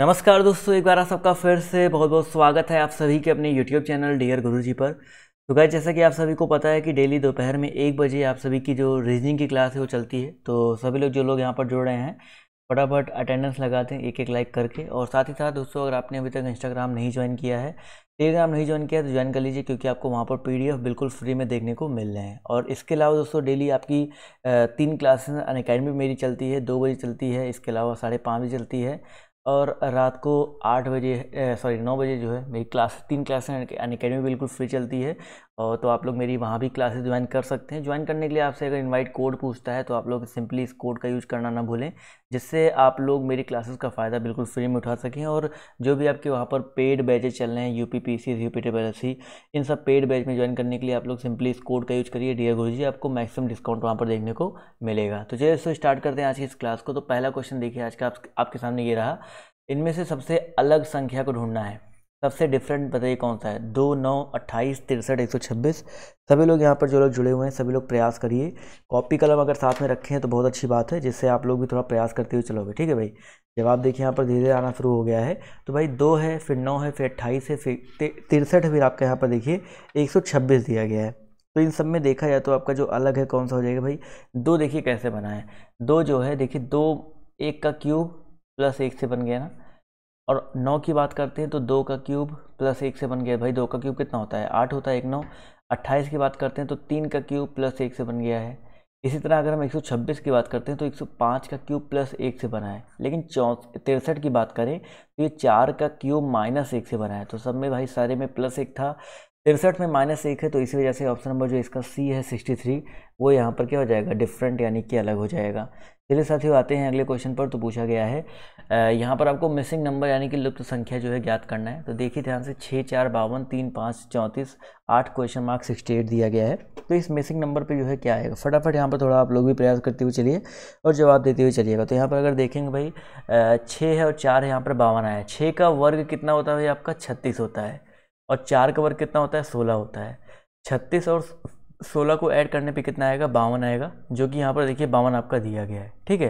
नमस्कार दोस्तों एक बार आप सबका फिर से बहुत बहुत स्वागत है आप सभी के अपने यूट्यूब चैनल डियर गुरु जी पर तो गाय जैसा कि आप सभी को पता है कि डेली दोपहर में एक बजे आप सभी की जो रीजनिंग की क्लास है वो चलती है तो सभी लोग जो लोग यहाँ पर जुड़ रहे हैं फटाफट अटेंडेंस लगाते हैं एक एक लाइक करके और साथ ही साथ दोस्तों अगर आपने अभी तक इंस्टाग्राम नहीं ज्वाइन किया है टेलीग्राम नहीं ज्वाइन किया तो ज्वाइन कर लीजिए क्योंकि आपको वहाँ पर पी बिल्कुल फ्री में देखने को मिल रहे हैं और इसके अलावा दोस्तों डेली आपकी तीन क्लासेस अन अकेडमी मेरी चलती है दो बजे चलती है इसके अलावा साढ़े पाँच बजे चलती है और रात को आठ बजे सॉरी नौ बजे जो है मेरी क्लास तीन क्लासें अकेडमी बिल्कुल फ्री चलती है और तो आप लोग मेरी वहाँ भी क्लासेस ज्वाइन कर सकते हैं ज्वाइन करने के लिए आपसे अगर इनवाइट कोड पूछता है तो आप लोग सिंपली इस कोड का यूज करना ना भूलें जिससे आप लोग मेरी क्लासेस का फ़ायदा बिल्कुल फ्री में उठा सकें और जो भी आपके वहाँ पर पेड बैचेज चल रहे हैं U P P C U P table C इन सब पेड बैच में ज्वाइन करने के लिए आप लोग सिंपली इस कोड का यूज करिए डियर गुरु जी आपको मैक्सिमम डिस्काउंट वहाँ पर देखने को मिलेगा तो चलिए इसको स्टार्ट करते हैं आज की इस क्लास को तो पहला क्वेश्चन देखिए आज का आपके सामने ये रहा इनमें से सबसे अलग संख्या को ढूंढना है सबसे डिफरेंट बताइए कौन सा है दो नौ अट्ठाईस तिरसठ एक सौ छब्बीस सभी लोग यहाँ पर जो लोग जुड़े हुए हैं सभी लोग प्रयास करिए कॉपी कलम अगर साथ में रखे हैं तो बहुत अच्छी बात है जिससे आप लोग भी थोड़ा प्रयास करते हुए चलोगे ठीक है भाई जवाब देखिए यहाँ पर धीरे धीरे आना शुरू हो गया है तो भाई दो है फिर नौ है फिर अट्ठाईस है फिर तिरसठ फिर आपका यहाँ पर देखिए एक सौ छब्बीस दिया गया है तो इन सब में देखा जाए तो आपका जो अलग है कौन सा हो जाएगा भाई दो देखिए कैसे बना है दो जो है देखिए दो एक का क्यूब प्लस एक से बन गया ना और नौ की बात करते हैं तो दो का क्यूब प्लस एक से बन गया भाई दो का क्यूब कितना होता है आठ होता है एक नौ अट्ठाईस की बात करते हैं तो तीन का क्यूब प्लस एक से बन गया है इसी तरह अगर हम छब्बीस की बात करते हैं तो पाँच का क्यूब प्लस एक से बना है लेकिन चौ तिरसठ की बात करें तो ये चार का क्यूब माइनस एक से बना है तो सब में भाई सारे में प्लस एक था तिरसठ में माइनस एक है तो इसी वजह से ऑप्शन नंबर जो इसका सी है सिक्सटी थ्री वो यहाँ पर क्या हो जाएगा डिफरेंट यानी कि अलग हो जाएगा चलिए साथियों आते हैं अगले क्वेश्चन पर तो पूछा गया है यहाँ पर आपको मिसिंग नंबर यानी कि लुप्त संख्या जो है ज्ञात करना है तो देखिए ध्यान से छः चार बावन तीन पाँच चौंतीस आठ क्वेश्चन मार्क सिक्सटी एट दिया गया है तो इस मिसिंग नंबर पे जो है क्या आएगा फटाफट यहाँ पर थोड़ा आप लोग भी प्रयास करते हुए चलिए और जवाब देते हुए चलिएगा तो यहाँ पर अगर देखेंगे भाई छः है और चार है यहाँ पर बावन आया छः का वर्ग कितना होता है आपका छत्तीस होता है और चार का वर्ग कितना होता है सोलह होता है छत्तीस और सोलह को ऐड करने पे कितना आएगा बावन आएगा जो कि यहाँ पर देखिए बावन आपका दिया गया है ठीक है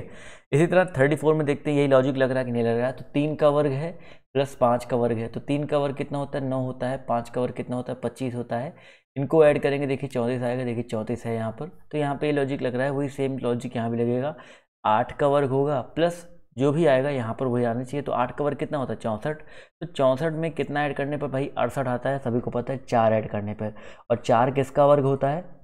इसी तरह थर्टी फोर में देखते हैं यही लॉजिक लग रहा है कि नहीं लग रहा है तो तीन का वर्ग है प्लस पाँच का वर्ग है तो तीन का वर्ग कितना होता है नौ होता है पाँच का वर्ग कितना होता है पच्चीस होता है इनको ऐड करेंगे देखिए चौंतीस आएगा देखिए चौंतीस है यहाँ पर तो यहाँ पर ये लॉजिक लग रहा है वही सेम लॉजिक यहाँ भी लगेगा आठ का वर्ग होगा प्लस जो भी आएगा यहाँ पर वही आना चाहिए तो आठ कवर कितना होता है चौंसठ तो चौंसठ में कितना ऐड करने पर भाई अड़सठ आता है सभी को पता है चार ऐड करने पर और चार किसका वर्ग होता है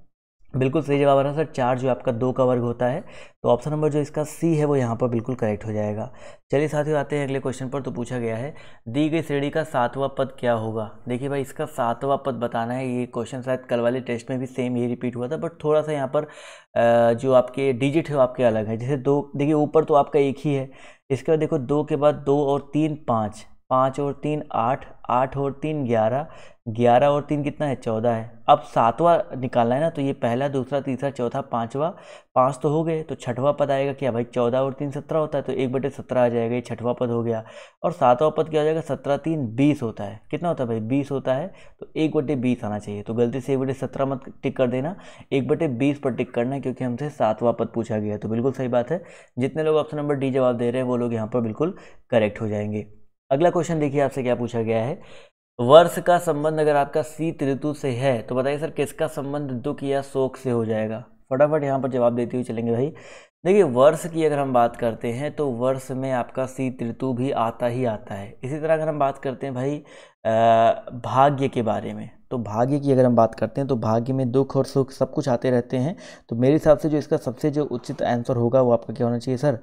बिल्कुल सही जवाब आ रहा है सर चार जो आपका दो का वर्ग होता है तो ऑप्शन नंबर जो इसका सी है वो यहाँ पर बिल्कुल करेक्ट हो जाएगा चलिए साथियों आते हैं अगले क्वेश्चन पर तो पूछा गया है दी गई श्रेणी का सातवां पद क्या होगा देखिए भाई इसका सातवां पद बताना है ये क्वेश्चन शायद कल वाले टेस्ट में भी सेम ये रिपीट हुआ था बट थोड़ा सा यहाँ पर जो आपके डिजिट है वो आपके अलग है जैसे दो देखिए ऊपर तो आपका एक ही है इसके बाद देखो दो के बाद दो और तीन पाँच पाँच और तीन आठ आठ और तीन ग्यारह ग्यारह और तीन कितना है चौदह है अब सातवां निकालना है ना तो ये पहला दूसरा तीसरा चौथा पाँचवा पाँच तो हो गए तो छठवा पद आएगा क्या भाई चौदह और तीन सत्रह होता है तो एक बटे सत्रह आ जाएगा ये छठवा पद हो गया और सातवा पद क्या हो जाएगा सत्रह तीन बीस होता है कितना होता है भाई बीस होता है तो एक बटे बीस आना चाहिए तो गलती से एक बटे सत्रह मत टिक कर देना एक बटे बीस पर टिक करना क्योंकि हमसे सातवां पद पूछा गया तो बिल्कुल सही बात है जितने लोग ऑप्शन नंबर डी जवाब दे रहे हैं वो लोग यहाँ पर बिल्कुल करेक्ट हो जाएंगे अगला क्वेश्चन देखिए आपसे क्या पूछा गया है वर्ष का संबंध अगर आपका शीत ऋतु से है तो बताइए सर किसका संबंध दुख या शोक से हो जाएगा फटाफट यहाँ पर जवाब देते हुए चलेंगे भाई देखिए वर्ष की अगर हम बात करते हैं तो वर्ष में आपका शीत ऋतु भी आता ही आता है इसी तरह अगर हम बात करते हैं भाई भाग्य के बारे में तो भाग्य की अगर हम बात करते हैं तो भाग्य में दुख और सुख सब कुछ आते रहते हैं तो मेरे हिसाब से जो इसका सबसे जो उचित आंसर होगा वो आपका क्या होना चाहिए सर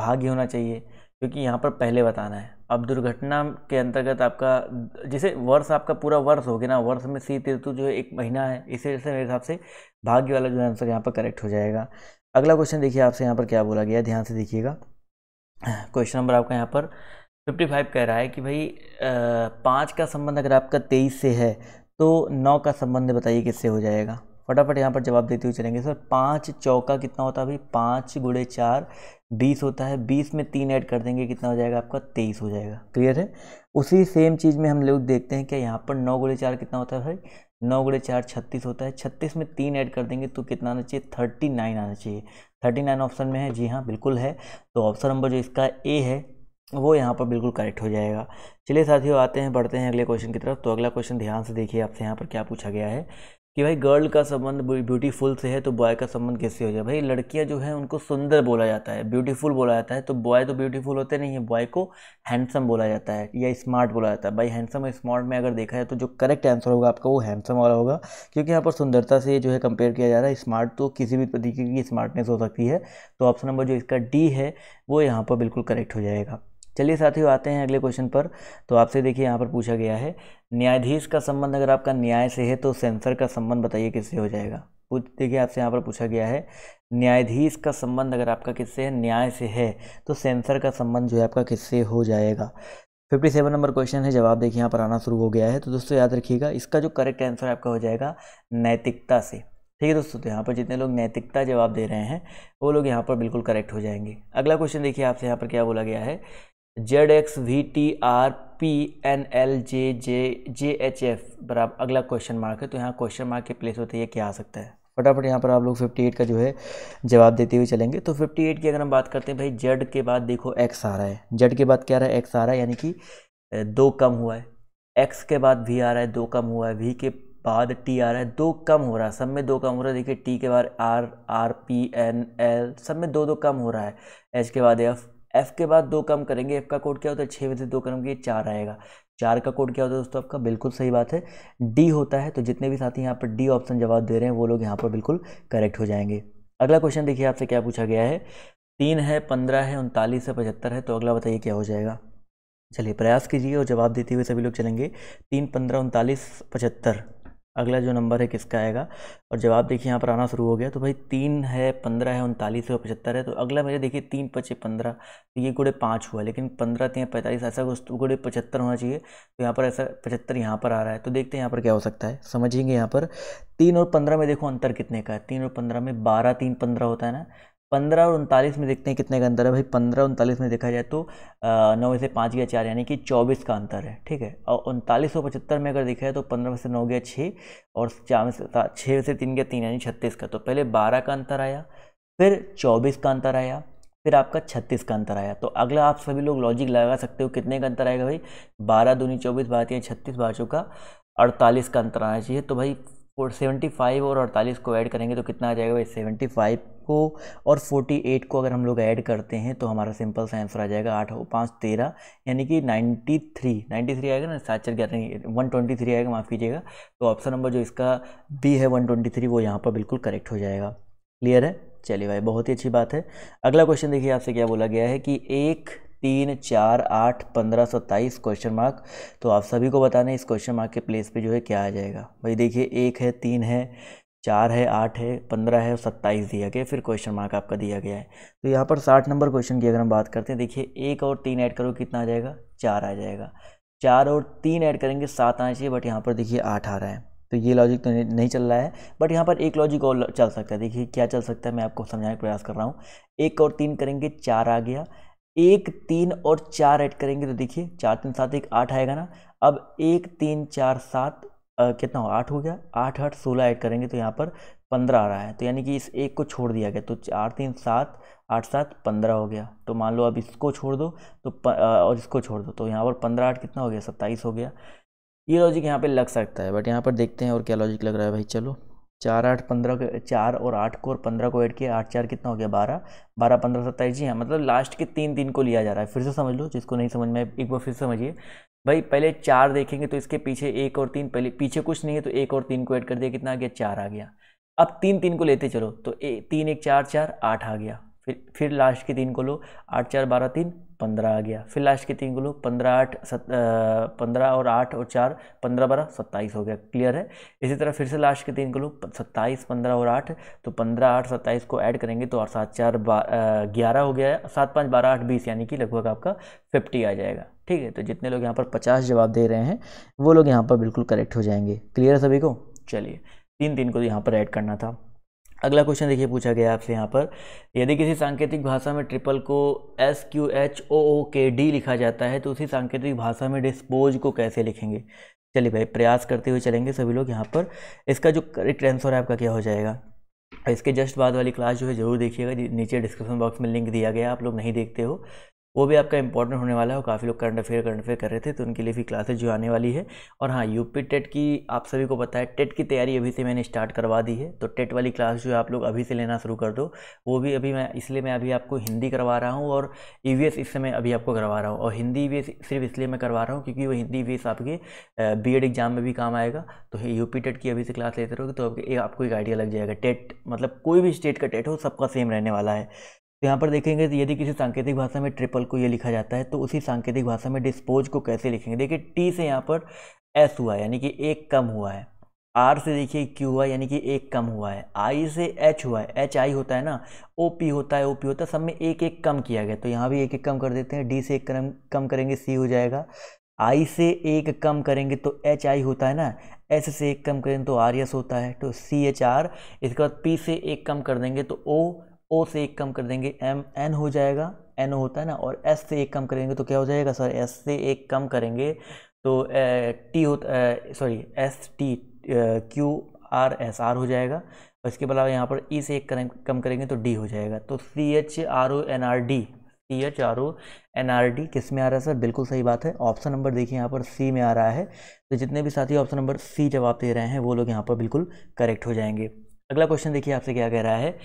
भाग्य होना चाहिए क्योंकि यहाँ पर पहले बताना है अब दुर्घटना के अंतर्गत आपका जैसे वर्ष आपका पूरा वर्ष हो गया ना वर्ष में शीत ऋतु जो है एक महीना है इसी वजह से मेरे हिसाब से भाग्य वाला जो है आंसर यहाँ पर करेक्ट हो जाएगा अगला क्वेश्चन देखिए आपसे यहाँ पर क्या बोला गया ध्यान से देखिएगा क्वेश्चन नंबर आपका यहाँ पर फिफ्टी फाइव कह रहा है कि भाई पाँच का संबंध अगर आपका तेईस से है तो नौ का संबंध बताइए किससे हो जाएगा फटाफट यहाँ पर जवाब देते हुए चलेंगे सर पाँच चौका कितना होता है भाई पाँच गुड़े चार बीस होता है बीस में तीन ऐड कर देंगे कितना हो जाएगा आपका तेईस हो जाएगा क्लियर है उसी सेम चीज़ में हम लोग देखते हैं कि यहाँ पर नौ गुड़े चार कितना होता है भाई नौ गुड़े चार छत्तीस होता है छत्तीस में तीन ऐड कर देंगे तो कितना आना चाहिए थर्टी नाइन आना चाहिए थर्टी नाइन ऑप्शन में है जी हाँ बिल्कुल है तो ऑप्शन नंबर जो इसका ए है वो यहाँ पर बिल्कुल करेक्ट हो जाएगा चलिए साथियों आते हैं बढ़ते हैं अगले क्वेश्चन की तरफ तो अगला क्वेश्चन ध्यान से देखिए आपसे यहाँ पर क्या पूछा गया है कि भाई गर्ल का संबंध ब्यूटीफुल से है तो बॉय का संबंध कैसे हो जाए भाई लड़कियां जो है उनको सुंदर बोला जाता है ब्यूटीफुल बोला जाता है तो बॉय तो ब्यूटीफुल होते नहीं है बॉय को हैंडसम बोला जाता है या स्मार्ट बोला जाता है भाई हैंडसम और स्मार्ट में अगर देखा जाए तो जो करेक्ट आंसर होगा आपका वो हैंडसम वाला होगा क्योंकि यहाँ पर सुंदरता से जो है कंपेयर किया जा रहा है स्मार्ट तो किसी भी तरीके की स्मार्टनेस हो सकती है तो ऑप्शन नंबर जो इसका डी है वो यहाँ पर बिल्कुल करेक्ट हो जाएगा चलिए साथियों आते हैं अगले क्वेश्चन पर तो आपसे देखिए यहाँ पर पूछा गया है न्यायाधीश का संबंध अगर आपका न्याय से है तो सेंसर का संबंध बताइए किससे हो जाएगा पूछ देखिए आपसे यहाँ पर पूछा गया है न्यायाधीश का संबंध अगर आपका किससे है न्याय से है तो सेंसर का संबंध जो है आपका किससे हो जाएगा फिफ्टी सेवन नंबर क्वेश्चन है जवाब देखिए यहाँ पर आना शुरू हो गया है तो दोस्तों याद रखिएगा इसका जो करेक्ट आंसर आपका हो जाएगा नैतिकता से ठीक है दोस्तों तो यहाँ पर जितने लोग नैतिकता जवाब दे रहे हैं वो लोग यहाँ पर बिल्कुल करेक्ट हो जाएंगे अगला क्वेश्चन देखिए आपसे यहाँ पर क्या बोला गया है Z X V T R P N L J J J H F बराबर अगला क्वेश्चन मार्क है तो यहाँ क्वेश्चन मार्क के प्लेस होते हैं क्या आ सकता है फटाफट यहाँ पर आप लोग 58 का जो है जवाब देते हुए चलेंगे तो 58 की अगर हम बात करते हैं भाई जेड के बाद देखो एक्स आ रहा है जेड के बाद क्या रहा है एक्स आ रहा है यानी कि दो कम हुआ है एक्स के बाद वी आ रहा है दो कम हुआ है वी के बाद टी आ रहा है दो कम हो रहा है सब में दो कम हो रहा है देखिए टी के बाद R R P N L सब में दो दो कम हो रहा है एच के बाद एफ एफ़ के बाद दो कम करेंगे एफ़ का कोड क्या होता है छः में से दो करेंगे चार आएगा चार का कोड क्या होता है दोस्तों आपका बिल्कुल सही बात है डी होता है तो जितने भी साथी यहाँ पर डी ऑप्शन जवाब दे रहे हैं वो लोग यहाँ पर बिल्कुल करेक्ट हो जाएंगे अगला क्वेश्चन देखिए आपसे क्या पूछा गया है तीन है पंद्रह है उनतालीस है पचहत्तर है तो अगला बताइए क्या हो जाएगा चलिए प्रयास कीजिए और जवाब देते हुए सभी लोग चलेंगे तीन पंद्रह उनतालीस पचहत्तर अगला जो नंबर है किसका आएगा और जवाब देखिए यहाँ पर आना शुरू हो गया तो भाई तीन है पंद्रह है उनतालीस है और पचहत्तर है तो अगला मेरे देखिए तीन पचे पंद्रह तो ये गुड़े पाँच हुआ लेकिन पंद्रह तीन पैंतालीस ऐसा कुछ तो गुड़े पचहत्तर होना चाहिए तो यहाँ पर ऐसा पचहत्तर यहाँ पर आ रहा है तो देखते हैं यहाँ पर क्या हो सकता है समझेंगे यहाँ पर तीन और पंद्रह में देखो अंतर कितने का है तीन और पंद्रह में बारह तीन पंद्रह होता है ना पंद्रह और उनतालीस में देखते हैं कितने का अंतर है भाई पंद्रह उनतालीस में देखा जाए तो नौ से पाँच गया चार यानी कि चौबीस का अंतर है ठीक है और उनतालीस सौ पचहत्तर में अगर देखा जाए तो पंद्रह में से नौ गया छः और चार से छः से तीन गया तीन यानी छत्तीस का तो पहले बारह का अंतर आया फिर चौबीस का अंतर आया फिर आपका छत्तीस का अंतर आया तो अगला आप सभी लोग लॉजिक लगा सकते हो कितने का अंतर आएगा भाई बारह दूनी चौबीस बारह तीन छत्तीस बारह चौका अड़तालीस का अंतर आना चाहिए तो भाई और सेवेंटी फाइव और अड़तालीस को ऐड करेंगे तो कितना आ जाएगा भाई सेवेंटी फाइव को और 48 एट को अगर हम लोग ऐड करते हैं तो हमारा सिंपल सा आंसर आ जाएगा आठ पाँच तेरह यानी कि नाइन्टी थ्री नाइन्टी थ्री आएगा ना सात चार ग्यारह वन ट्वेंटी थ्री आएगा माफ़ कीजिएगा तो ऑप्शन नंबर जो इसका बी है वन ट्वेंटी थ्री वो यहाँ पर बिल्कुल करेक्ट हो जाएगा क्लियर है चलिए भाई बहुत ही अच्छी बात है अगला क्वेश्चन देखिए आपसे क्या बोला गया है कि एक तीन चार आठ पंद्रह सत्ताईस क्वेश्चन मार्क तो आप सभी को बताना है इस क्वेश्चन मार्क के प्लेस पे जो है क्या आ जाएगा भाई देखिए एक है तीन है चार है आठ है पंद्रह है सत्ताईस दिया गया फिर क्वेश्चन मार्क आपका दिया गया है तो यहाँ पर साठ नंबर क्वेश्चन की अगर हम बात करते हैं देखिए एक और तीन ऐड करो कितना आ जाएगा चार आ जाएगा चार और तीन ऐड करेंगे सात आना चाहिए बट यहाँ पर देखिए आठ आ रहा है तो ये लॉजिक तो नहीं चल रहा है बट यहाँ पर एक लॉजिक और चल सकता है देखिए क्या चल सकता है मैं आपको समझाने का प्रयास कर रहा हूँ एक और तीन करेंगे चार आ गया एक तीन और चार ऐड करेंगे तो देखिए चार तीन सात एक आठ आएगा ना अब एक तीन चार सात कितना हो आठ हो गया आठ आठ सोलह ऐड करेंगे तो यहाँ पर पंद्रह आ रहा है तो यानी कि इस एक को छोड़ दिया गया तो चार तीन सात आठ सात पंद्रह हो गया तो मान लो अब इसको छोड़ दो तो प, आ, और इसको छोड़ दो तो यहाँ पर पंद्रह आठ कितना हो गया सत्ताईस हो गया ये लॉजिक यहाँ पे लग सकता है बट यहाँ पर देखते हैं और क्या लॉजिक लग रहा है भाई चलो चार आठ पंद्रह चार और आठ को और पंद्रह को ऐड किया आठ चार कितना हो गया बारह बारह पंद्रह सत्ताईस जी हाँ मतलब लास्ट के तीन दिन को लिया जा रहा है फिर से समझ लो जिसको नहीं समझ में एक बार फिर समझिए भाई पहले चार देखेंगे तो इसके पीछे एक और तीन पहले पीछे कुछ नहीं है तो एक और तीन को ऐड कर दिया कितना आ गया चार आ गया अब तीन तीन को लेते चलो तो ए, तीन एक चार चार आठ आ गया फिर फिर लास्ट के तीन को लो आठ चार बारह तीन पंद्रह आ गया फिर लास्ट के तीन को पंद्रह आठ सत पंद्रह और आठ और चार पंद्रह बारह सत्ताईस हो गया क्लियर है इसी तरह फिर से लास्ट के तीन को सत्ताईस पंद्रह और आठ तो पंद्रह आठ सत्ताईस को ऐड करेंगे तो और सात चार ग्यारह हो गया सात पाँच बारह आठ बीस यानी कि लगभग आपका फिफ्टी आ जाएगा ठीक है तो जितने लोग यहाँ पर पचास जवाब दे रहे हैं वो लोग यहाँ पर बिल्कुल करेक्ट हो जाएंगे क्लियर है सभी को चलिए तीन तीन को तो यहाँ पर ऐड करना था अगला क्वेश्चन देखिए पूछा गया आपसे यहाँ पर यदि किसी सांकेतिक भाषा में ट्रिपल को S Q H O O के डी लिखा जाता है तो उसी सांकेतिक भाषा में डिस्पोज को कैसे लिखेंगे चलिए भाई प्रयास करते हुए चलेंगे सभी लोग यहाँ पर इसका जो करेक्ट आंसर है आपका क्या हो जाएगा इसके जस्ट बाद वाली क्लास जो है ज़रूर देखिएगा नीचे डिस्क्रिप्शन बॉक्स में लिंक दिया गया आप लोग नहीं देखते हो वो भी आपका इंपॉर्टेंट होने वाला है और काफ़ी लोग करंट अफेयर करंट अफेयर कर रहे थे तो उनके लिए भी क्लासेज जो आने वाली है और हाँ यूपी टेट की आप सभी को पता है टेट की तैयारी अभी से मैंने स्टार्ट करवा दी है तो टेट वाली क्लास जो है आप लोग अभी से लेना शुरू कर दो वो भी अभी मैं इसलिए मैं अभी आपको हिंदी करवा रहा हूँ और ई e इस समय अभी आपको करवा रहा हूँ और हिंदी ई e सिर्फ इसलिए मैं करवा रहा हूँ क्योंकि वो हिंदी ई e आपके बी एग्ज़ाम में भी काम आएगा तो यू पी टेट की अभी से क्लास लेते रहोगे तो आपको एक आइडिया लग जाएगा टेट मतलब कोई भी स्टेट का टेट हो सबका सेम रहने वाला है तो यहाँ पर देखेंगे तो यदि किसी सांकेतिक भाषा में ट्रिपल को ये लिखा जाता है तो उसी सांकेतिक भाषा में डिस्पोज को कैसे लिखेंगे देखिए टी से यहाँ पर एस हुआ है यानी कि एक कम हुआ है आर से देखिए क्यू हुआ यानी कि एक कम हुआ है आई से एच हुआ है एच आई होता है ना ओ पी होता है ओ पी होता है सब में एक एक कम किया गया तो यहाँ भी एक एक कम कर देते हैं डी से एक कम कम करेंगे सी हो जाएगा आई से एक कम करेंगे तो एच आई होता है ना एस से एक कम करेंगे तो आर एस होता है तो सी एच आर इसके बाद पी से एक कम कर देंगे तो ओ ओ से एक कम कर देंगे एम एन हो जाएगा एन होता है ना और एस से एक कम करेंगे तो क्या हो जाएगा सर एस से एक कम करेंगे तो टी होता sorry S T Q R S R हो जाएगा और इसके अलावा यहाँ पर ई e से एक करें, कम करेंगे तो डी हो जाएगा तो C H R O N R D C H R O N R D किस में आ रहा है सर बिल्कुल सही बात है ऑप्शन नंबर देखिए यहाँ पर सी में आ रहा है तो जितने भी साथी ऑप्शन नंबर सी जवाब दे रहे हैं वो लोग यहाँ पर बिल्कुल करेक्ट हो जाएंगे अगला क्वेश्चन देखिए आपसे क्या कह रहा है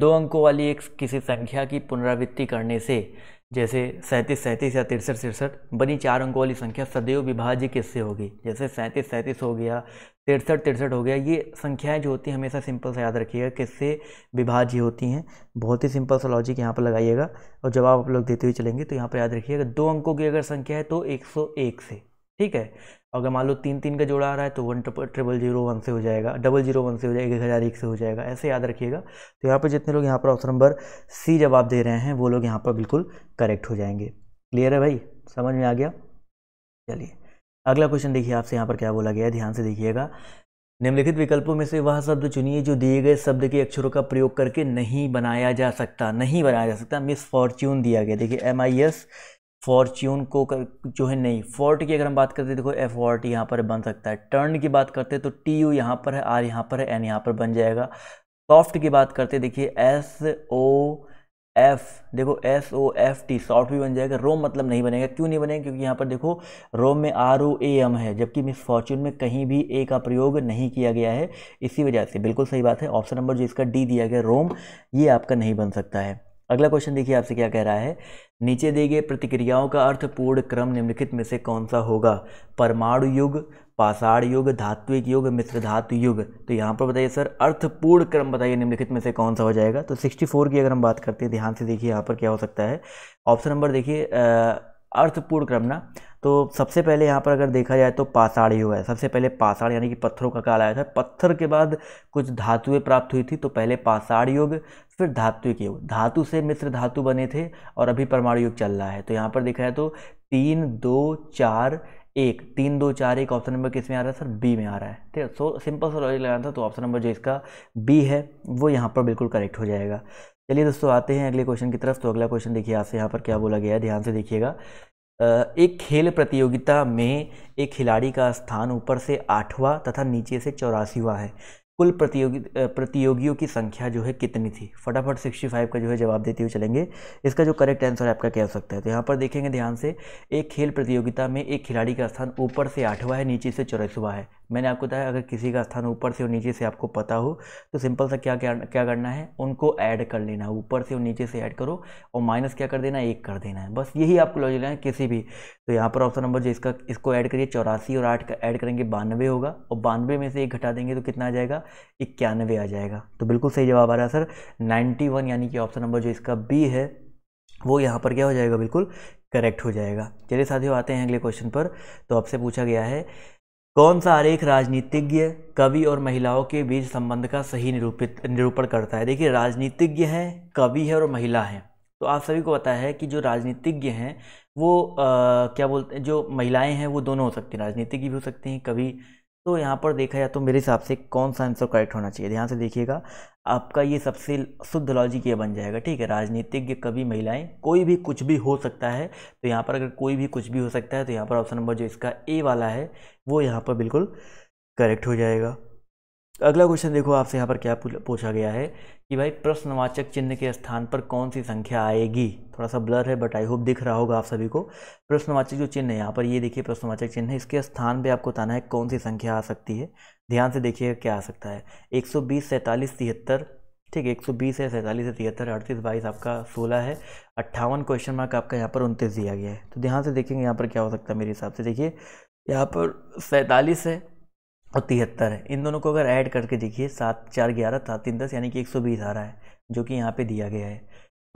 दो अंकों वाली एक किसी संख्या की पुनरावृत्ति करने से जैसे सैंतीस सैंतीस या तिरसठ तिरसठ बनी चार अंकों वाली संख्या सदैव विभाज्य किससे होगी जैसे सैंतीस सैंतीस हो गया तिरसठ तिरसठ हो गया ये संख्याएं जो होती हैं हमेशा सिंपल से याद रखिएगा किससे विभाज्य होती हैं बहुत ही सिंपल सा लॉजिक यहाँ पर लगाइएगा और जवाब आप लोग देते हुए चलेंगे तो यहाँ पर याद रखिएगा दो अंकों की अगर संख्या है तो एक से ठीक है अगर मान लो तीन तीन का जोड़ा आ रहा है तो वन ट्रिपल जीरो वन से हो जाएगा डबल जीरो वन से हो जाएगा एक हज़ार एक से हो जाएगा ऐसे याद रखिएगा तो यहाँ पर जितने लोग यहाँ पर ऑप्शन नंबर सी जवाब दे रहे हैं वो लोग यहाँ पर बिल्कुल करेक्ट हो जाएंगे क्लियर है भाई समझ में आ गया चलिए अगला क्वेश्चन देखिए आपसे यहाँ पर क्या बोला गया ध्यान से देखिएगा निम्नलिखित विकल्पों में से वह शब्द चुनिए जो दिए गए शब्द के अक्षरों का प्रयोग करके नहीं बनाया जा सकता नहीं बनाया जा सकता मिस फॉर्च्यून दिया गया देखिए एम आई एस फॉर्च्यून को कर, जो है नहीं फोर्ट की अगर हम बात करते हैं देखो एफ वॉर्ट यहाँ पर बन सकता है टर्न की बात करते हैं तो टी यू यहाँ पर है आर यहाँ पर है एन यहाँ पर बन जाएगा सॉफ्ट की बात करते हैं देखिए एस ओ एफ देखो S O F T soft भी बन जाएगा रोम मतलब नहीं बनेगा क्यों नहीं बनेगा क्योंकि यहाँ पर देखो रोम में आर ओ ए एम है जबकि मिस फॉर्च्यून में कहीं भी ए का प्रयोग नहीं किया गया है इसी वजह से बिल्कुल सही बात है ऑप्शन नंबर जो इसका डी दिया गया रोम ये आपका नहीं बन सकता है अगला क्वेश्चन देखिए आपसे क्या कह रहा है नीचे दिए गए प्रतिक्रियाओं का अर्थपूर्ण क्रम निम्नलिखित में से कौन सा होगा परमाणु युग पाषाण युग धात्विक युग मिश्र धातु युग तो यहाँ पर बताइए सर अर्थपूर्ण क्रम बताइए निम्नलिखित में से कौन सा हो जाएगा तो 64 की अगर हम बात करते हैं ध्यान से देखिए यहाँ पर क्या हो सकता है ऑप्शन नंबर देखिए अर्थपूर्ण क्रम ना तो सबसे पहले यहाँ पर अगर देखा जाए तो पाषाण युग है सबसे पहले पाषाण यानी कि पत्थरों का काल आया था पत्थर के बाद कुछ धातुएं प्राप्त हुई थी तो पहले पाषाण युग फिर धातु के युग धातु से मिश्र धातु बने थे और अभी परमाणु युग चल रहा है तो यहाँ पर देखा जाए तो तीन दो चार एक तीन दो चार एक ऑप्शन नंबर किस में आ रहा है सर बी में आ रहा है ठीक है सो सिंपल सा लॉजिक लगाना था तो ऑप्शन नंबर जो इसका बी है वो यहाँ पर बिल्कुल करेक्ट हो जाएगा चलिए दोस्तों आते हैं अगले क्वेश्चन की तरफ तो अगला क्वेश्चन देखिए आपसे यहाँ पर क्या बोला गया है ध्यान से देखिएगा एक खेल प्रतियोगिता में एक खिलाड़ी का स्थान ऊपर से आठवां तथा नीचे से चौरासीवा है कुल प्रतियोगी प्रतियोगियों की संख्या जो है कितनी थी फटाफट 65 का जो है जवाब देते हुए चलेंगे इसका जो करेक्ट आंसर आपका क्या हो सकता है तो यहाँ पर देखेंगे ध्यान से एक खेल प्रतियोगिता में एक खिलाड़ी का स्थान ऊपर से आठवां है नीचे से चौरासीवा है मैंने आपको बताया अगर किसी का स्थान ऊपर से और नीचे से आपको पता हो तो सिंपल सा क्या क्या क्या करना है उनको ऐड कर लेना है ऊपर से और नीचे से ऐड करो और माइनस क्या कर देना है एक कर देना है बस यही आपको लॉजिक लेना है किसी भी तो यहाँ पर ऑप्शन नंबर जो इसका इसको ऐड करिए चौरासी और आठ का ऐड करेंगे बानवे होगा और बानवे में से एक घटा देंगे तो कितना आ जाएगा इक्यानवे आ जाएगा तो बिल्कुल सही जवाब आ रहा है सर नाइन्टी वन यानी कि ऑप्शन नंबर जो इसका बी है वो यहाँ पर क्या हो जाएगा बिल्कुल करेक्ट हो जाएगा चलिए साथियों आते हैं अगले क्वेश्चन पर तो आपसे पूछा गया है कौन सा आरेख राजनीतिज्ञ कवि और महिलाओं के बीच संबंध का सही निरूपित निरूपण करता है देखिए राजनीतिज्ञ है कवि है और महिला है तो आप सभी को पता है कि जो राजनीतिज्ञ हैं वो आ, क्या बोलते हैं जो महिलाएं हैं वो दोनों हो सकती हैं राजनीतिज्ञ भी हो सकती हैं कवि तो यहाँ पर देखा जाए तो मेरे हिसाब से कौन सा आंसर करेक्ट होना चाहिए ध्यान से देखिएगा आपका ये सबसे शुद्ध लॉजिक ये बन जाएगा ठीक है राजनीतिज्ञ कभी महिलाएं कोई भी कुछ भी हो सकता है तो यहाँ पर अगर कोई भी कुछ भी हो सकता है तो यहाँ पर ऑप्शन नंबर जो इसका ए वाला है वो यहाँ पर बिल्कुल करेक्ट हो जाएगा अगला क्वेश्चन देखो आपसे यहाँ पर क्या पूछा गया है कि भाई प्रश्नवाचक चिन्ह के स्थान पर कौन सी संख्या आएगी थोड़ा सा ब्लर है बट आई होप दिख रहा होगा आप सभी को प्रश्नवाचक जो चिन्ह है यहाँ पर ये देखिए प्रश्नवाचक चिन्ह है इसके स्थान पे आपको बताना है कौन सी संख्या आ सकती है ध्यान से देखिए क्या आ सकता है एक सौ बीस सैंतालीस तिहत्तर ठीक है एक सौ बीस है सैंतालीस है तिहत्तर अड़तीस बाईस आपका सोलह है अट्ठावन क्वेश्चन मार्क आपका यहाँ पर उनतीस दिया गया है तो ध्यान से देखेंगे यहाँ पर क्या हो सकता है मेरे हिसाब से देखिए यहाँ पर सैंतालीस है और तिहत्तर है इन दोनों को अगर ऐड करके देखिए सात चार ग्यारह सात तीन दस यानी कि एक सौ बीस आ रहा है जो कि यहाँ पे दिया गया है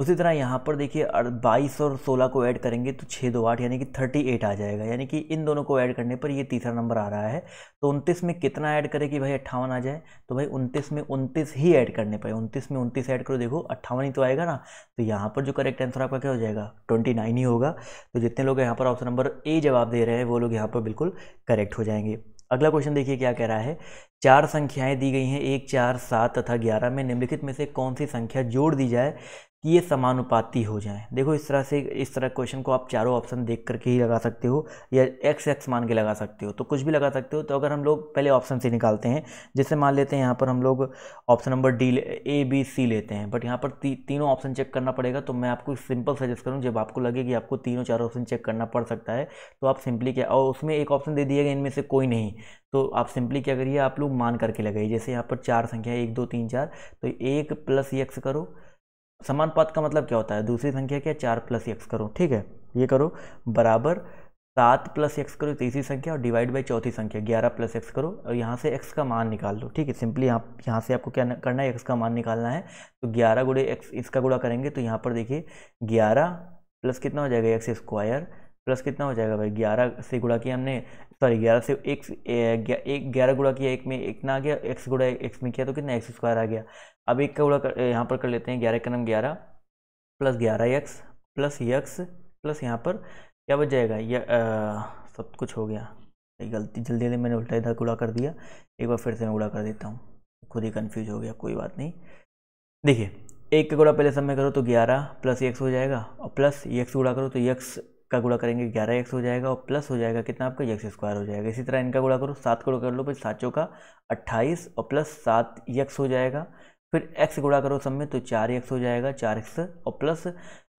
उसी तरह यहाँ पर देखिए बाईस और सोलह को ऐड करेंगे तो छः दो आठ यानी कि थर्टी एट आ जाएगा यानी कि इन दोनों को ऐड करने पर ये तीसरा नंबर आ रहा है तो उनतीस में कितना ऐड करें कि भाई अट्ठावन आ जाए तो भाई उनतीस में उनतीस ही ऐड करने पर उनतीस में उनतीस ऐड करो देखो अट्ठावन ही तो आएगा ना तो यहाँ पर जो करेक्ट आंसर आपका क्या हो जाएगा ट्वेंटी नाइन ही होगा तो जितने लोग यहाँ पर ऑप्शन नंबर ए जवाब दे रहे हैं वो लोग यहाँ पर बिल्कुल करेक्ट हो जाएंगे अगला क्वेश्चन देखिए क्या कह रहा है चार संख्याएं दी गई हैं एक चार सात तथा ग्यारह में निम्नलिखित में से कौन सी संख्या जोड़ दी जाए कि ये समानुपाती हो जाएं देखो इस तरह से इस तरह क्वेश्चन को आप चारों ऑप्शन देख करके ही लगा सकते हो या एक्स एक्स मान के लगा सकते हो तो कुछ भी लगा सकते हो तो अगर हम लोग पहले ऑप्शन से निकालते हैं जैसे मान लेते हैं यहाँ पर हम लोग option number D A B C लेते हैं बट यहाँ पर ती, तीनों ऑप्शन चेक करना पड़ेगा तो मैं आपको सिंपल सजेस्ट करूँ जब आपको लगे कि आपको तीनों चारों ऑप्शन चेक करना पड़ सकता है तो आप सिंपली क्या और उसमें एक ऑप्शन दे दिया गया इनमें से कोई नहीं तो आप सिंपली क्या करिए आप लोग मान करके लगाइए जैसे यहाँ पर चार संख्या एक दो तीन चार तो एक प्लस एक्स करो समान पद का मतलब क्या होता है दूसरी संख्या क्या चार प्लस एक्स करो ठीक है ये करो बराबर सात प्लस एक्स करो तीसरी संख्या और डिवाइड बाई चौथी संख्या ग्यारह प्लस एक्स करो और यहाँ से एक्स का मान निकाल लो ठीक है सिंपली आप यहाँ से आपको क्या करना है एक्स का मान निकालना है तो ग्यारह गुड़े एक्स इसका गुड़ा करेंगे तो यहाँ पर देखिए ग्यारह प्लस कितना हो जाएगा एक्स स्क्वायर प्लस कितना हो जाएगा भाई ग्यारह से गुड़ा किया हमने सॉरी ग्यारह से एक एक ग्यारह गुड़ा किया एक में एक ना आ गया एक्स गुड़ा एक्स में किया तो कितना एक्स स्क्वायर आ गया अब एक का उड़ा कर यहाँ पर कर लेते हैं ग्यारह का नाम ग्यारह प्लस ग्यारह एक्स प्लस यक्स प्लस यहाँ पर क्या बच जाएगा यह सब कुछ हो गया गलती जल्दी जल्दी मैंने उल्टा इधर उड़ा कर दिया एक बार फिर से मैं उड़ा कर देता हूँ खुद ही कन्फ्यूज हो गया कोई बात नहीं देखिए एक का गुड़ा पहले समय करो तो ग्यारह प्लस एक्स हो जाएगा और प्लस एक गुड़ा करो तो यक्स का गुड़ा करेंगे ग्यारह एक्स हो जाएगा और प्लस हो जाएगा कितना आपका यक्स स्क्वायर हो जाएगा इसी तरह इनका गुड़ा करो सात का गुड़ा कर लो फिर सात चौका अट्ठाईस और प्लस सात यक्स हो जाएगा फिर एक्स गुड़ा करो सब में तो चार एक्स हो जाएगा चार एक्स और प्लस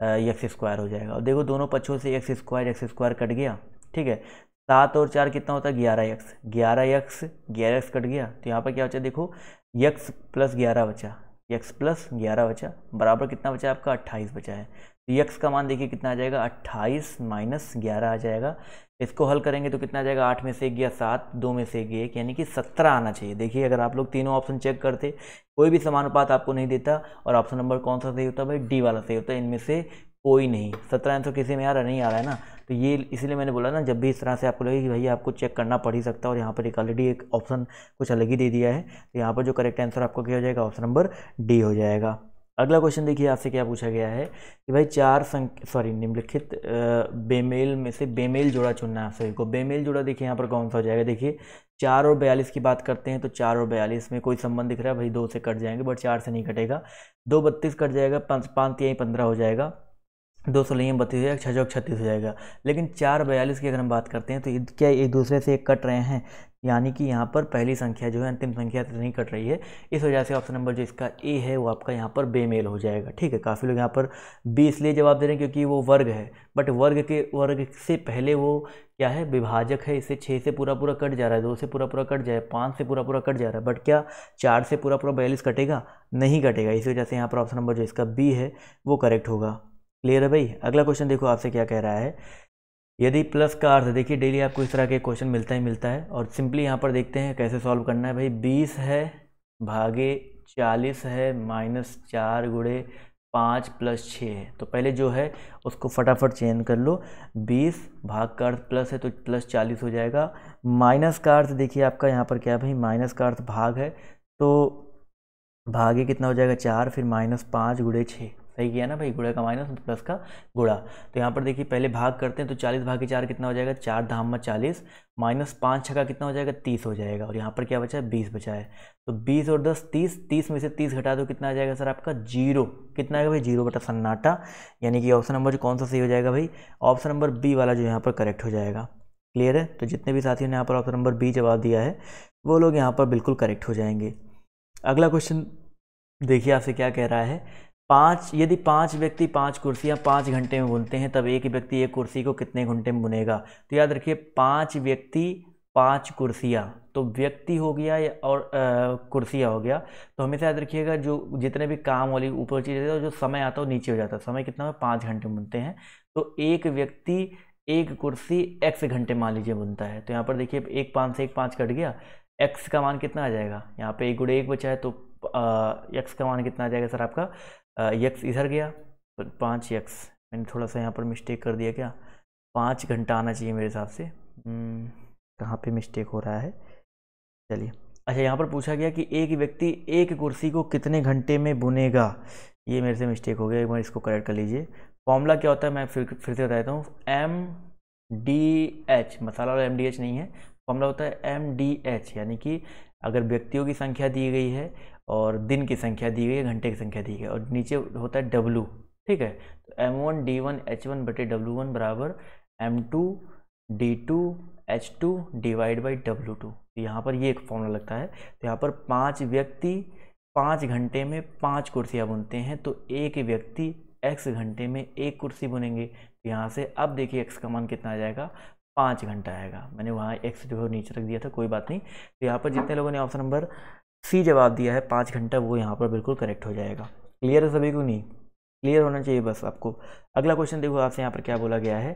एक्स स्क्वायर हो जाएगा और देखो दोनों पक्षों से X square X square cut गया ठीक है सात और चार कितना होता है ग्यारह एक्स ग्यारह एक्स ग्यारह एक्स कट गया तो यहाँ पर क्या बचा देखो यक्स प्लस ग्यारह बचा यक्स प्लस ग्यारह बचा बराबर कितना बचा आपका अट्ठाईस बचा है डी एक्स का मान देखिए कितना आ जाएगा अट्ठाईस माइनस ग्यारह आ जाएगा इसको हल करेंगे तो कितना आ जाएगा आठ में से एक गया सात दो में से एक एक यानी कि सत्रह आना चाहिए देखिए अगर आप लोग तीनों ऑप्शन चेक करते कोई भी समानुपात आपको नहीं देता और ऑप्शन नंबर कौन सा सही होता है भाई डी वाला सही होता है इनमें से कोई नहीं सत्रह आंसर किसी में आ रहा नहीं आ रहा है ना तो ये इसलिए मैंने बोला ना जब भी इस तरह से आपको लगे कि भाई आपको चेक करना पड़ ही सकता है और यहाँ पर एक ऑलरेडी एक ऑप्शन कुछ अलग ही दे दिया है तो यहाँ पर जो करेक्ट आंसर आपको क्या हो जाएगा ऑप्शन नंबर डी हो जाएगा अगला क्वेश्चन देखिए आपसे क्या पूछा गया है कि भाई चार संख्या सॉरी निम्नलिखित बेमेल में से बेमेल जोड़ा चुनना है सभी को बेमेल जोड़ा देखिए यहाँ पर कौन सा हो जाएगा देखिए चार और बयालीस की बात करते हैं तो चार और बयालीस में कोई संबंध दिख रहा है भाई दो से कट जाएंगे बट चार से नहीं कटेगा दो बत्तीस कट जाएगा पाँच पाँच यहीं पंद्रह हो जाएगा दो सौ लेंगे बत्तीस हो जाएगा छः सौ छत्तीस हो जाएगा लेकिन चार बयालीस की अगर हम बात करते हैं तो क्या एक दूसरे से कट रहे हैं यानी कि यहाँ पर पहली संख्या जो है अंतिम संख्या से तो नहीं कट रही है इस वजह से ऑप्शन नंबर जो इसका ए है वो आपका यहाँ पर बेमेल हो जाएगा ठीक है काफ़ी लोग यहाँ पर बी इसलिए जवाब दे रहे हैं क्योंकि वो वर्ग है बट वर्ग के वर्ग से पहले वो क्या है विभाजक है इससे छः से पूरा पूरा कट जा रहा है दो से पूरा पूरा कट जाए पाँच से पूरा पूरा कट जा रहा है बट क्या चार से पूरा पूरा बयालीस कटेगा नहीं कटेगा इस वजह से यहाँ पर ऑप्शन नंबर जो इसका बी है वो करेक्ट होगा क्लियर है भाई अगला क्वेश्चन देखो आपसे क्या कह रहा है यदि प्लस का अर्थ देखिए डेली आपको इस तरह के क्वेश्चन मिलता ही मिलता है और सिंपली यहाँ पर देखते हैं कैसे सॉल्व करना है भाई बीस है भागे चालीस है माइनस चार गुड़े पाँच प्लस छः है तो पहले जो है उसको फटाफट चेंज कर लो बीस भाग का अर्थ प्लस है तो प्लस चालीस हो जाएगा माइनस का अर्थ देखिए आपका यहाँ पर क्या भाई माइनस का अर्थ भाग है तो भागे कितना हो जाएगा चार फिर माइनस पाँच गुड़े छः सही किया ना भाई गुड़ा का माइनस प्लस का गुड़ा तो यहाँ पर देखिए पहले भाग करते हैं तो चालीस भाग के चार कितना हो जाएगा चार धाम में चालीस माइनस पाँच छः का कितना हो जाएगा तीस हो जाएगा और यहाँ पर क्या बचा है बीस बचा है तो बीस और दस तीस तीस में से तीस घटा दो कितना आ जाएगा सर आपका जीरो कितना आएगा भाई जीरो बटा सन्नाटा यानी कि ऑप्शन नंबर जो कौन सा सही हो जाएगा भाई ऑप्शन नंबर बी वाला जो यहाँ पर करेक्ट हो जाएगा क्लियर है तो जितने भी साथियों ने यहाँ पर ऑप्शन नंबर बी जवाब दिया है वो लोग यहाँ पर बिल्कुल करेक्ट हो जाएंगे अगला क्वेश्चन देखिए आपसे क्या कह रहा है पाँच यदि पाँच व्यक्ति पाँच कुर्सियाँ पाँच घंटे में बुनते हैं तब एक व्यक्ति एक कुर्सी को कितने घंटे में बुनेगा तो याद रखिए पाँच व्यक्ति पाँच कुर्सियाँ तो व्यक्ति हो गया या और कुर्सियाँ हो गया तो हमेशा याद रखिएगा जो जितने भी काम वाली ऊपर चीज़ रहती है जो समय आता है नीचे हो जाता है समय कितना है पाँच घंटे में बुनते हैं तो एक व्यक्ति एक कुर्सी एक्स घंटे मान लीजिए बुनता है तो यहाँ पर देखिए एक पाँच से एक पाँच कट गया एक्स का मान कितना आ जाएगा यहाँ पे एक गुड़े एक बचा है तो एक्स का मान कितना आ जाएगा सर आपका यक्स इधर गया पाँच यक्स मैंने थोड़ा सा यहाँ पर मिस्टेक कर दिया क्या पाँच घंटा आना चाहिए मेरे हिसाब से हम्म, कहाँ पे मिस्टेक हो रहा है चलिए अच्छा यहाँ पर पूछा गया कि एक व्यक्ति एक कुर्सी को कितने घंटे में बुनेगा ये मेरे से मिस्टेक हो गया एक बार इसको करेक्ट कर लीजिए फॉर्मूला क्या होता है मैं फिर फिर से बता देता हूँ एम डी एच मसाला और एम डी एच नहीं है फॉर्मूला होता है एम डी एच यानी कि अगर व्यक्तियों की संख्या दी गई है और दिन की संख्या दी गई है घंटे की संख्या दी गई है और नीचे होता है डब्लू ठीक है तो M one D one H one बटे डब्लू वन बराबर M two D two H two divide by W two तो यहाँ पर ये एक फॉर्मूला लगता है तो यहाँ पर पाँच व्यक्ति पाँच घंटे में पाँच कुर्सियाँ बुनते हैं तो एक व्यक्ति एक्स घंटे में एक कुर्सी बुनेंगे तो यहाँ से अब देखिए एक्स का मान कितना आ जाएगा पाँच घंटा आएगा मैंने वहाँ एक्स जो है नीचे रख दिया था कोई बात नहीं तो यहाँ पर जितने लोगों ने ऑप्शन नंबर सी जवाब दिया है पाँच घंटा वो यहाँ पर बिल्कुल करेक्ट हो जाएगा क्लियर है सभी को नहीं क्लियर होना चाहिए बस आपको अगला क्वेश्चन देखो आपसे यहाँ पर क्या बोला गया है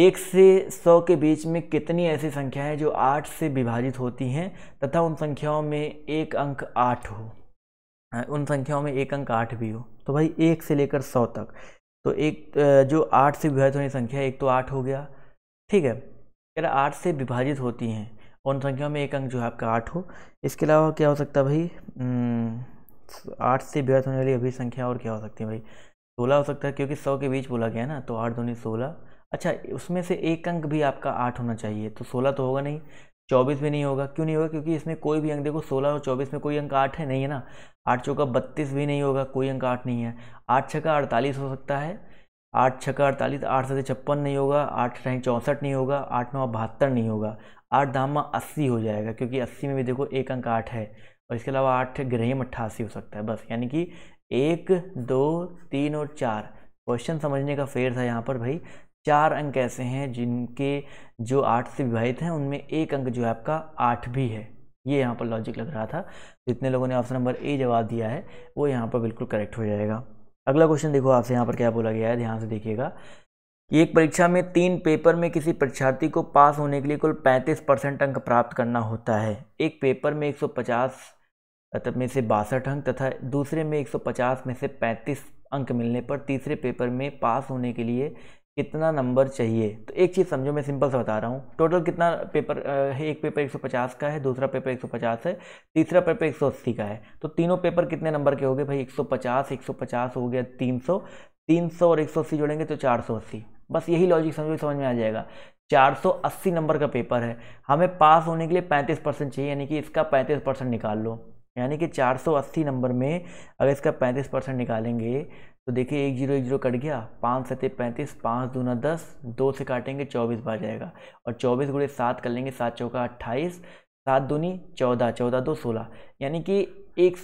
एक से सौ के बीच में कितनी ऐसी संख्या हैं जो आठ से विभाजित होती हैं तथा उन संख्याओं में एक अंक आठ हो हाँ, उन संख्याओं में एक अंक आठ भी हो तो भाई एक से लेकर सौ तक तो एक जो आठ से विभाजित होने संख्या एक तो आठ हो गया ठीक है कह रहा आठ से विभाजित होती हैं उन संख्याओं में एक अंक जो है आपका आठ हो इसके अलावा क्या हो सकता है भाई आठ से बेहद होने वाली अभी संख्या और क्या हो सकती है भाई सोलह हो सकता है क्योंकि सौ के बीच बोला गया ना तो आठ धोनी सोलह अच्छा उसमें से एक अंक भी आपका आठ होना चाहिए तो सोलह तो होगा नहीं चौबीस भी नहीं होगा क्यों नहीं होगा क्योंकि इसमें कोई भी अंक देखो सोलह और चौबीस में कोई अंक आठ है नहीं है ना आठ चौका बत्तीस भी नहीं होगा कोई अंक आठ नहीं है आठ छका अड़तालीस हो सकता है आठ छका अड़तालीस आठ सतह छप्पन नहीं होगा आठ ठाई चौंसठ नहीं होगा आठ नौ बहत्तर नहीं होगा आठ धामा अस्सी हो जाएगा क्योंकि अस्सी में भी देखो एक अंक आठ है और इसके अलावा आठ ग्रहम अट्ठासी हो सकता है बस यानी कि एक दो तीन और चार क्वेश्चन समझने का फेर था यहाँ पर भाई चार अंक ऐसे हैं जिनके जो आठ से विभाजित हैं उनमें एक अंक जो है आपका आठ भी है ये यहाँ पर लॉजिक लग रहा था जितने लोगों ने ऑप्शन नंबर ए जवाब दिया है वो यहाँ पर बिल्कुल करेक्ट हो जाएगा अगला क्वेश्चन देखो आपसे यहाँ पर क्या बोला गया है ध्यान से देखिएगा एक परीक्षा में तीन पेपर में किसी परीक्षार्थी को पास होने के लिए कुल 35 परसेंट अंक प्राप्त करना होता है एक पेपर में 150 तब मतलब में से बासठ अंक तथा दूसरे में 150 में से 35 अंक मिलने पर तीसरे पेपर में पास होने के लिए कितना नंबर चाहिए तो एक चीज़ समझो मैं सिंपल से बता रहा हूँ टोटल कितना पेपर एक पेपर 150 का है दूसरा पेपर 150 है तीसरा पेपर 180 का है तो तीनों पेपर कितने नंबर के हो गए भाई 150 150 हो गया 300 300 और 180 जोड़ेंगे तो 480 बस यही लॉजिक समझो समझ में आ जाएगा 480 नंबर का पेपर है हमें पास होने के लिए 35 परसेंट चाहिए यानी कि इसका 35 परसेंट निकाल लो यानी कि 480 नंबर में अगर इसका 35 परसेंट निकालेंगे तो देखिए एक जीरो एक जीरो कट गया पाँच सत्य पैंतीस पाँच दूना दस दो से काटेंगे चौबीस बार जाएगा और चौबीस गुड़े सात कर लेंगे सात चौका अट्ठाईस सात दूनी चौदह चौदह दो सोलह यानी कि एक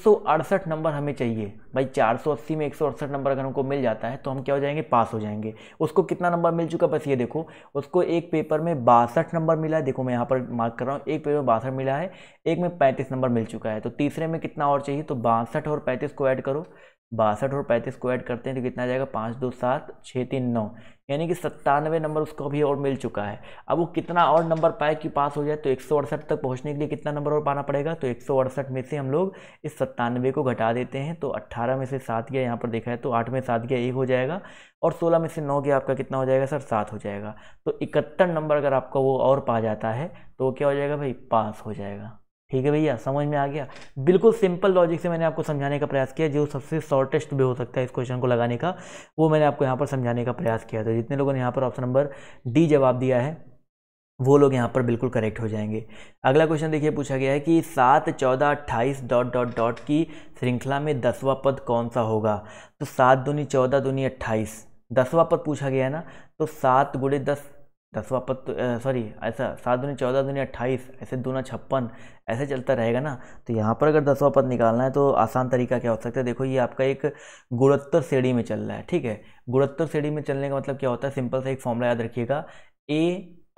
नंबर हमें चाहिए भाई 480 में एक नंबर अगर हमको मिल जाता है तो हम क्या हो जाएंगे पास हो जाएंगे उसको कितना नंबर मिल चुका बस ये देखो उसको एक पेपर में बासठ नंबर मिला है देखो मैं यहाँ पर मार्क कर रहा हूँ एक पेपर में बासठ मिला है एक में पैंतीस नंबर मिल चुका है तो तीसरे में कितना और चाहिए तो बासठ और पैंतीस को ऐड करो बासठ और पैंतीस को ऐड करते हैं तो कितना आ जाएगा पाँच दो सात छः तीन नौ यानी कि सत्तानवे नंबर उसको अभी और मिल चुका है अब वो कितना और नंबर पाए कि पास हो जाए तो एक तक पहुंचने के लिए कितना नंबर और पाना पड़ेगा तो एक में से हम लोग इस सत्तानवे को घटा देते हैं तो अट्ठारह में से सात गया यहाँ पर देखा है तो आठ में सात गया एक हो जाएगा और सोलह में से नौ गया आपका कितना हो जाएगा सर सात हो जाएगा तो इकहत्तर नंबर अगर आपका वो और पा जाता है तो क्या हो जाएगा भाई पास हो जाएगा ठीक है भैया समझ में आ गया बिल्कुल सिंपल लॉजिक से मैंने आपको समझाने का प्रयास किया जो सबसे शॉर्टेस्ट भी हो सकता है इस क्वेश्चन को लगाने का वो मैंने आपको यहाँ पर समझाने का प्रयास किया था तो जितने लोगों ने यहाँ पर ऑप्शन नंबर डी जवाब दिया है वो लोग यहाँ पर बिल्कुल करेक्ट हो जाएंगे अगला क्वेश्चन देखिए पूछा गया है कि सात चौदह अट्ठाईस डॉट डॉट डॉट की श्रृंखला में दसवां पद कौन सा होगा तो सात दूनी चौदह दूनी अट्ठाईस दसवां पद पूछा गया है ना तो सात गुड़े दस दसवा पद तो सॉरी ऐसा सात दूनी चौदह दूनी अट्ठाईस ऐसे दूना छप्पन ऐसे चलता रहेगा ना तो यहाँ पर अगर दसवा पद निकालना है तो आसान तरीका क्या हो सकता है देखो ये आपका एक गुणोत्तर श्रेणी में चल रहा है ठीक है गुणोत्तर श्रेणी में चलने का मतलब क्या होता है सिंपल सा एक फॉर्मूला याद रखिएगा ए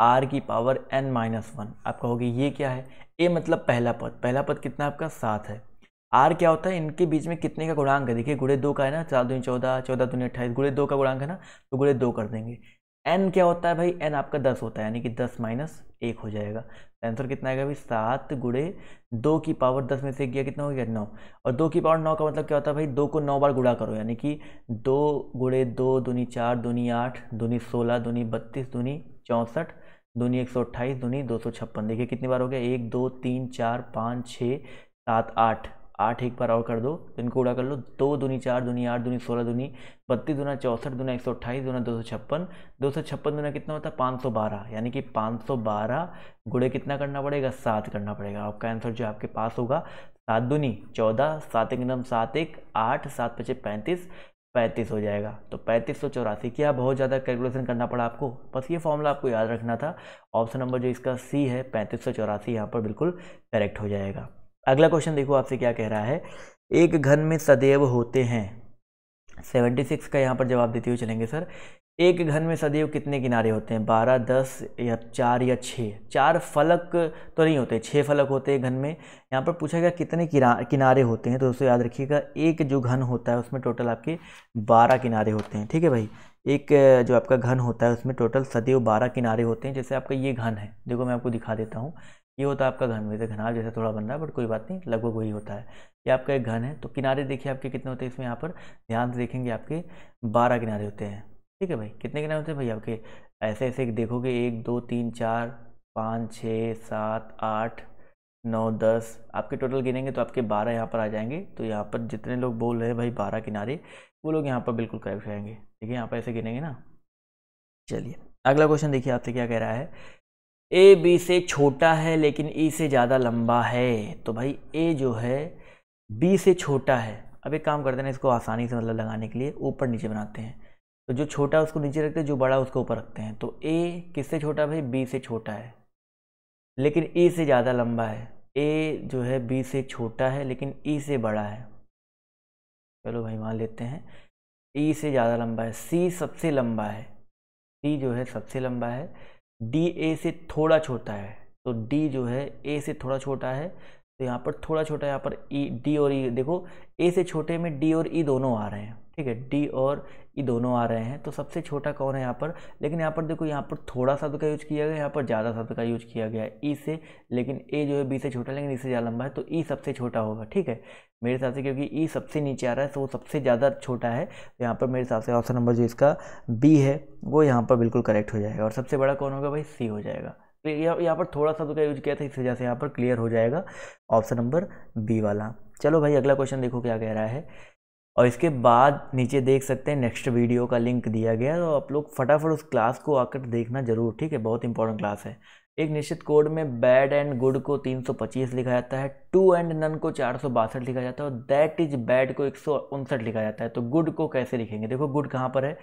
आर की पावर एन माइनस वन आप कहोगे ये क्या है ए मतलब पहला पद पहला पद कितना आपका सात है आर क्या होता है इनके बीच में कितने का गुणांक है देखिए गुड़े दो का है ना चार दूनी चौदह चौदह दूनी अट्ठाईस गुड़े दो का गुणांक है ना तो गुड़े दो कर देंगे एन क्या होता है भाई एन आपका दस होता है यानी कि दस माइनस एक हो जाएगा आंसर कितना आएगा भाई सात गुड़े दो की पावर दस में से गया कितना हो गया नौ और दो की पावर नौ का मतलब क्या होता है भाई दो को नौ बार गुड़ा करो यानी कि दो गुड़े दो दूनी चार दूनी आठ दूनी सोलह दूनी बत्तीस दूनी चौंसठ दूनी एक सौ अट्ठाईस दूनी दो सौ छप्पन देखिए कितनी बार हो गया एक दो तीन चार पाँच छः सात आठ आठ एक बार और कर दो तो इनको उड़ा कर लो दो दुनी चार दुनी आठ दूनी सोलह दुनी बत्तीस दुना चौंसठ दुना एक सौ अट्ठाईस दुना दो सौ छप्पन दो सौ छप्पन दुना कितना होता है पाँच सौ बारह यानी कि पाँच सौ बारह गुड़े कितना करना पड़ेगा सात करना पड़ेगा आपका आंसर जो आपके पास होगा सात दुनी चौदह सात एक नम सात एक आठ सात पचे पैंतीस पैंतीस हो जाएगा तो पैंतीस सौ चौरासी क्या बहुत ज़्यादा कैलकुलेशन करना पड़ा आपको बस ये फॉर्मूला आपको याद रखना था ऑप्शन नंबर जो इसका सी है पैंतीस सौ चौरासी यहाँ पर बिल्कुल करेक्ट हो जाएगा अगला क्वेश्चन देखो आपसे क्या कह रहा है एक घन में सदैव होते हैं सेवेंटी सिक्स का यहाँ पर जवाब देते हुए चलेंगे सर एक घन में सदैव कितने किनारे होते हैं बारह दस या चार या छः चार फलक तो नहीं होते छः फलक होते हैं घन में यहाँ पर पूछा गया कितने किनारे होते हैं तो दोस्तों याद रखिएगा एक जो घन होता है उसमें टोटल आपके बारह किनारे होते हैं ठीक है भाई एक जो आपका घन होता है उसमें टोटल सदैव बारह किनारे होते हैं जैसे आपका ये घन है देखो मैं आपको दिखा देता हूँ ये होता है आपका घन वैसे घनाल जैसे थोड़ा बन रहा है बट कोई बात नहीं लगभग वही होता है ये आपका एक घन है तो किनारे देखिए आपके कितने होते हैं इसमें यहाँ पर ध्यान से देखेंगे आपके बारह किनारे होते हैं ठीक है भाई कितने किनारे होते हैं भाई आपके ऐसे ऐसे देखोगे एक दो तीन चार पाँच छः सात आठ नौ दस आपके टोटल गिनेंगे तो आपके बारह यहाँ पर आ जाएंगे तो यहाँ पर जितने लोग बोल रहे हैं भाई बारह किनारे वो लोग यहाँ पर बिल्कुल करेक्ट रहेंगे ठीक है यहाँ पर ऐसे गिनेंगे ना चलिए अगला क्वेश्चन देखिए आपसे क्या कह रहा है ए बी से छोटा है लेकिन ई e से ज़्यादा लंबा है तो भाई ए जो है बी से छोटा है अब एक काम करते हैं इसको आसानी से मतलब लगाने के लिए ऊपर नीचे बनाते हैं तो जो छोटा उसको नीचे रखते हैं जो बड़ा उसको ऊपर रखते हैं तो ए किससे छोटा भाई बी से छोटा है लेकिन ई e से ज़्यादा लंबा है ए जो है बी से छोटा है लेकिन ई e से बड़ा है चलो भाई मान लेते हैं ई से ज़्यादा लंबा है सी सबसे लंबा है सी जो है सबसे लंबा है डी ए से थोड़ा छोटा है तो डी जो है ए से थोड़ा छोटा है तो यहाँ पर थोड़ा छोटा यहाँ पर ई डी और ई e, देखो ए से छोटे में डी और ई e दोनों आ रहे हैं ठीक है डी और ये दोनों आ रहे हैं तो सबसे छोटा कौन है यहाँ पर लेकिन यहाँ पर देखो यहाँ पर थोड़ा शब्द तो का यूज किया गया यहाँ पर ज़्यादा शब्द तो का यूज किया गया है ई से लेकिन ए जो है बी से छोटा लेकिन इससे ज़्यादा लंबा है तो ई सबसे छोटा होगा ठीक है मेरे हिसाब से क्योंकि ई सबसे नीचे आ रहा है तो वो सबसे ज़्यादा छोटा है तो यहाँ पर मेरे हिसाब से ऑप्शन नंबर जो इसका बी है वो यहाँ पर बिल्कुल करेक्ट हो जाएगा और सबसे बड़ा कौन होगा भाई सी हो जाएगा तो यहाँ पर थोड़ा शब्द का यूज किया था इस वजह से यहाँ पर क्लियर हो जाएगा ऑप्शन नंबर बी वाला चलो भाई अगला क्वेश्चन देखो क्या कह रहा है और इसके बाद नीचे देख सकते हैं नेक्स्ट वीडियो का लिंक दिया गया है तो आप लोग फटाफट उस क्लास को आकर देखना जरूर ठीक है बहुत इंपॉर्टेंट क्लास है एक निश्चित कोड में बैड एंड गुड को 325 लिखा जाता है टू एंड नन को चार लिखा जाता है और दैट इज बैड को एक लिखा जाता है तो गुड को कैसे लिखेंगे देखो गुड कहाँ पर है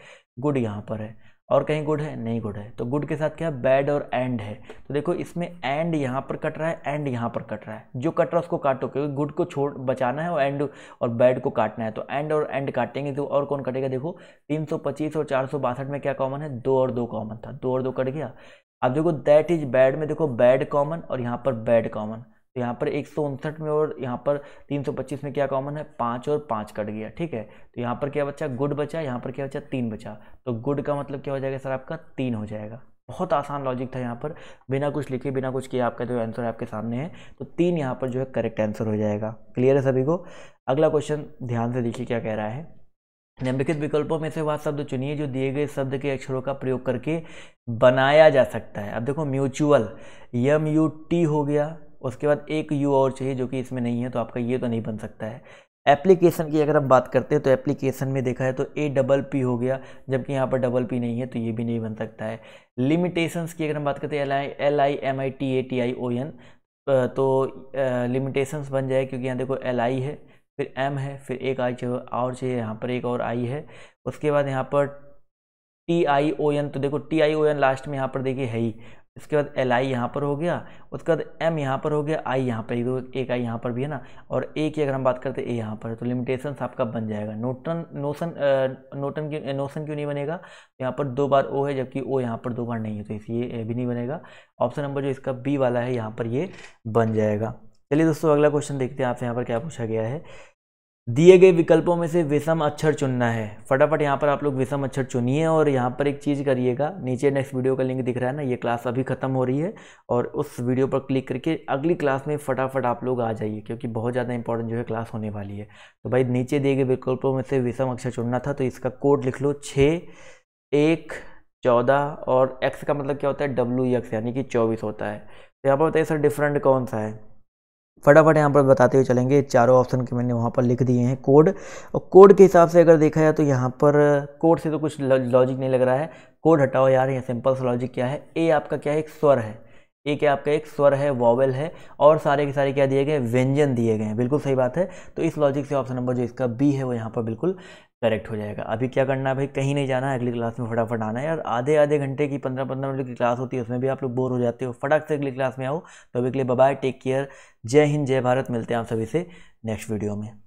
गुड यहाँ पर है और कहीं गुड है नहीं गुड है तो गुड के साथ क्या है बैड और एंड है तो देखो इसमें एंड यहाँ पर कट रहा है एंड यहाँ पर कट रहा है जो कट रहा है उसको काटो क्योंकि गुड को छोड़ बचाना है और एंड और बैड को काटना है तो एंड और एंड काटेंगे तो और कौन कटेगा देखो पच्चीस और चार में क्या कॉमन है दो और दो कॉमन था दो और दो कट गया अब देखो दैट इज बैड में देखो बैड कॉमन और यहाँ पर बैड कॉमन तो यहाँ पर एक में और यहाँ पर 325 में क्या कॉमन है पाँच और पाँच कट गया ठीक है तो यहाँ पर क्या बचा गुड बचा यहाँ पर क्या बचा तीन बचा तो गुड का मतलब क्या हो जाएगा सर आपका तीन हो जाएगा बहुत आसान लॉजिक था यहाँ पर बिना कुछ लिखे बिना कुछ किए आपका जो आंसर आपके सामने है तो तीन यहाँ पर जो है करेक्ट आंसर हो जाएगा क्लियर है सभी को अगला क्वेश्चन ध्यान से देखिए क्या कह रहा है निम्नलिखित विकल्पों में से वह शब्द चुनिए जो दिए गए शब्द के अक्षरों का प्रयोग करके बनाया जा सकता है अब देखो म्यूचुअल एम यू टी हो गया उसके बाद एक यू और चाहिए जो कि इसमें नहीं है तो आपका ये तो नहीं बन सकता है एप्लीकेशन की अगर हम बात करते हैं तो एप्लीकेशन में देखा है तो ए डबल पी हो गया जबकि यहाँ पर डबल पी नहीं है तो ये भी नहीं बन सकता है लिमिटेशंस की अगर हम बात करते हैं L I L I M I T A T I O N तो लिमिटेशंस बन जाए क्योंकि यहाँ देखो एल आई है फिर एम है फिर एक आई चाहिए और चाहिए यहाँ पर एक और आई है उसके बाद यहाँ पर टी आई ओ एन तो देखो T I O N last में यहाँ पर देखिए है ही इसके बाद एल आई यहाँ पर हो गया उसके बाद एम यहाँ पर हो गया आई यहाँ पर तो एक आई यहाँ पर भी है ना और ए की अगर हम बात करते हैं ए यहाँ पर है तो लिमिटेशन आपका बन जाएगा नोटन नोशन नोटन क्यों नोशन क्यों नहीं बनेगा यहाँ पर दो बार ओ है जबकि ओ यहाँ पर दो बार नहीं है तो इसलिए ए भी नहीं बनेगा ऑप्शन नंबर जो इसका बी वाला है यहाँ पर ये बन जाएगा चलिए दोस्तों अगला क्वेश्चन देखते हैं आपसे यहाँ पर क्या पूछा गया है दिए गए विकल्पों में से विषम अक्षर चुनना है फटाफट यहाँ पर आप लोग विषम अक्षर चुनिए और यहाँ पर एक चीज़ करिएगा नीचे नेक्स्ट वीडियो का लिंक दिख रहा है ना ये क्लास अभी ख़त्म हो रही है और उस वीडियो पर क्लिक करके अगली क्लास में फटाफट आप लोग आ जाइए क्योंकि बहुत ज़्यादा इंपॉर्टेंट जो है क्लास होने वाली है तो भाई नीचे दिए गए विकल्पों में से विषम अक्षर चुनना था तो इसका कोड लिख लो छः एक चौदह और एक्स का मतलब क्या होता है डब्ल्यू एक्स यानी कि चौबीस होता है तो यहाँ पर बताइए सर डिफरेंट कौन सा है फटाफट यहाँ पर बताते हुए चलेंगे चारों ऑप्शन के मैंने वहाँ पर लिख दिए हैं कोड और कोड के हिसाब से अगर देखा जाए तो यहाँ पर कोड से तो कुछ लॉजिक नहीं लग रहा है कोड हटाओ यार यहाँ सिंपल सा लॉजिक क्या है ए आपका क्या है एक स्वर है ये क्या आपका एक स्वर है वॉवल है और सारे के सारे क्या दिए गए व्यंजन दिए गए हैं बिल्कुल सही बात है तो इस लॉजिक से ऑप्शन नंबर जो इसका बी है वो यहाँ पर बिल्कुल करेक्ट हो जाएगा अभी क्या करना है भाई कहीं नहीं जाना है अगली क्लास में फटाफट आना है यार आधे आधे घंटे की पंद्रह पंद्रह मिनट की क्लास होती है उसमें भी आप लोग बोर हो जाते हो फटाक से अगली क्लास में आओ तो अभी के लिए बाय टेक केयर जय हिंद जय भारत मिलते हैं आप सभी से नेक्स्ट वीडियो में